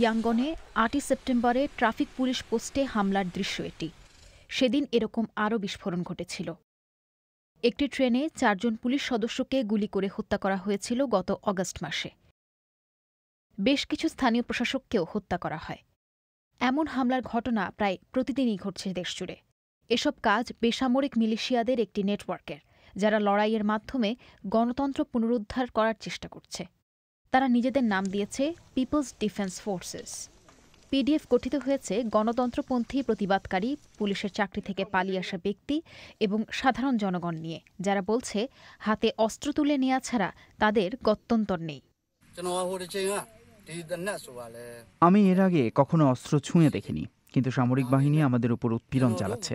ইয়াঙ্গনে আটই সেপ্টেম্বরে traffic police পোস্টে হামলার দৃশ্য এটি সেদিন এরকম আরও বিস্ফোরণ ঘটেছিল একটি ট্রেনে চারজন পুলিশ সদস্যকে গুলি করে হত্যা করা হয়েছিল গত অগস্ট মাসে বেশ কিছু স্থানীয় প্রশাসককেও হত্যা করা হয় এমন হামলার ঘটনা প্রায় প্রতিদিনই ঘটছে দেশজুড়ে এসব কাজ বেসামরিক মিলিশিয়াদের একটি নেটওয়ার্কের যারা লড়াইয়ের মাধ্যমে গণতন্ত্র পুনরুদ্ধার করার চেষ্টা করছে তারা নিজেদের নাম দিয়েছে পিপলস ডিফেন্স ফোর্সেস পিডিএফ গঠিত হয়েছে গণতন্ত্রপন্থী প্রতিবাদকারী পুলিশের চাকরি থেকে পালিয়ে আসা ব্যক্তি এবং সাধারণ জনগণ নিয়ে যারা বলছে হাতে অস্ত্র তুলে নেওয়া ছাড়া তাদের গত্যন্তর নেই আমি এর আগে কখনো অস্ত্র ছুঁয়ে দেখিনি কিন্তু সামরিক বাহিনী আমাদের উপর উৎপীড়ন চালাচ্ছে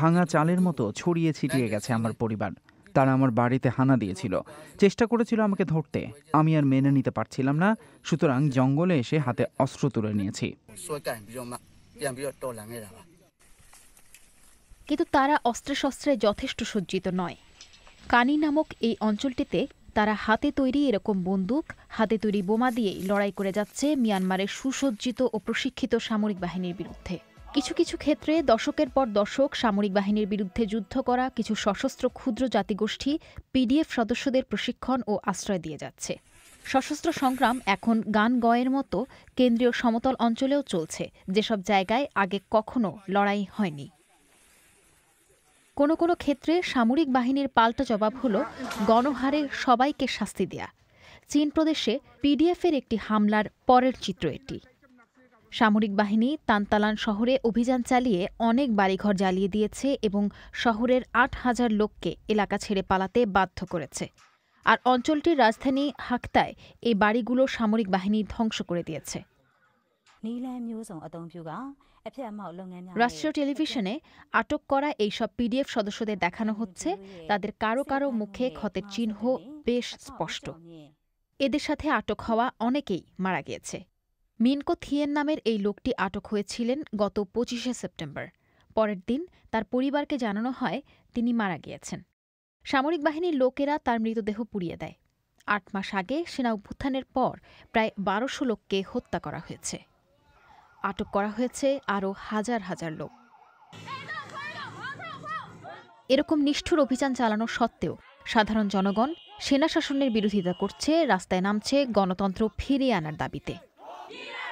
ভাঙা চালের মতো ছড়িয়ে ছিটিয়ে গেছে আমার পরিবার তারা আমার বাড়িতে হানা দিয়েছিল চেষ্টা করেছিল আমাকে ধরতে আমি আর মেনে নিতে পারছিলাম না সুতরাং জঙ্গলে এসে হাতে অস্ত্র তুলে নিয়েছি কিন্তু তারা শস্ত্রে যথেষ্ট সজ্জিত নয় কানি নামক এই অঞ্চলটিতে তারা হাতে তৈরি এরকম বন্দুক হাতে তৈরি বোমা দিয়েই লড়াই করে যাচ্ছে মিয়ানমারের সুসজ্জিত ও প্রশিক্ষিত সামরিক বাহিনীর বিরুদ্ধে কিছু কিছু ক্ষেত্রে দশকের পর দশক সামরিক বাহিনীর বিরুদ্ধে যুদ্ধ করা কিছু সশস্ত্র ক্ষুদ্র জাতিগোষ্ঠী পিডিএফ সদস্যদের প্রশিক্ষণ ও আশ্রয় দিয়ে যাচ্ছে সশস্ত্র সংগ্রাম এখন গান গয়ের মতো কেন্দ্রীয় সমতল অঞ্চলেও চলছে যেসব জায়গায় আগে কখনো লড়াই হয়নি কোনো কোনো ক্ষেত্রে সামরিক বাহিনীর পাল্টা জবাব হল গণহারে সবাইকে শাস্তি দেয়া চীন প্রদেশে পিডিএফের একটি হামলার পরের চিত্র এটি সামরিক বাহিনী তানতালান শহরে অভিযান চালিয়ে অনেক বাড়িঘর জ্বালিয়ে দিয়েছে এবং শহরের আট হাজার লোককে এলাকা ছেড়ে পালাতে বাধ্য করেছে আর অঞ্চলটির রাজধানী হাক্তায় এই বাড়িগুলো সামরিক বাহিনী ধ্বংস করে দিয়েছে রাষ্ট্রীয় টেলিভিশনে আটক করা এইসব পিডিএফ সদস্যদের দেখানো হচ্ছে তাদের কারো কারো মুখে ক্ষতের চিহ্ন বেশ স্পষ্ট এদের সাথে আটক হওয়া অনেকেই মারা গিয়েছে মিনকো থিয়েন নামের এই লোকটি আটক হয়েছিলেন গত পঁচিশে সেপ্টেম্বর পরের দিন তার পরিবারকে জানানো হয় তিনি মারা গিয়েছেন সামরিক বাহিনীর লোকেরা তার মৃতদেহ পুড়িয়ে দেয় আট মাস আগে সেনা অভ্যুত্থানের পর প্রায় বারোশো লোককে হত্যা করা হয়েছে আটক করা হয়েছে আরও হাজার হাজার লোক এরকম নিষ্ঠুর অভিযান চালানো সত্ত্বেও সাধারণ জনগণ সেনা শাসনের বিরোধিতা করছে রাস্তায় নামছে গণতন্ত্র ফিরিয়ে আনার দাবিতে Yeah!